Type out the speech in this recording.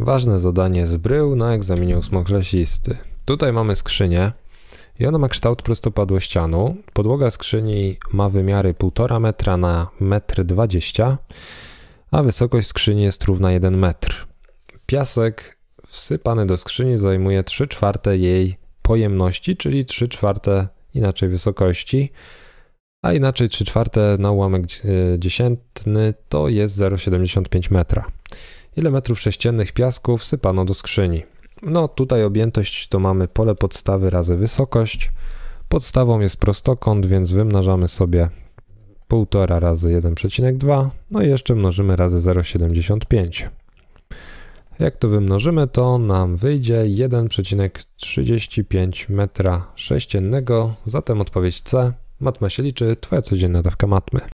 Ważne zadanie z brył na egzaminie ósmoklasisty. Tutaj mamy skrzynię i ona ma kształt prostopadłościanu. Podłoga skrzyni ma wymiary 1,5 metra na 1,20 m, a wysokość skrzyni jest równa 1 metr. Piasek wsypany do skrzyni zajmuje 3 czwarte jej pojemności, czyli 3 czwarte inaczej wysokości, a inaczej 3 czwarte na ułamek e, dziesiętny to jest 0,75 metra ile metrów sześciennych piasku wsypano do skrzyni. No tutaj objętość to mamy pole podstawy razy wysokość. Podstawą jest prostokąt, więc wymnażamy sobie 1,5 razy 1,2, no i jeszcze mnożymy razy 0,75. Jak to wymnożymy, to nam wyjdzie 1,35 metra sześciennego, zatem odpowiedź C. Matma się liczy, twoja codzienna dawka matmy.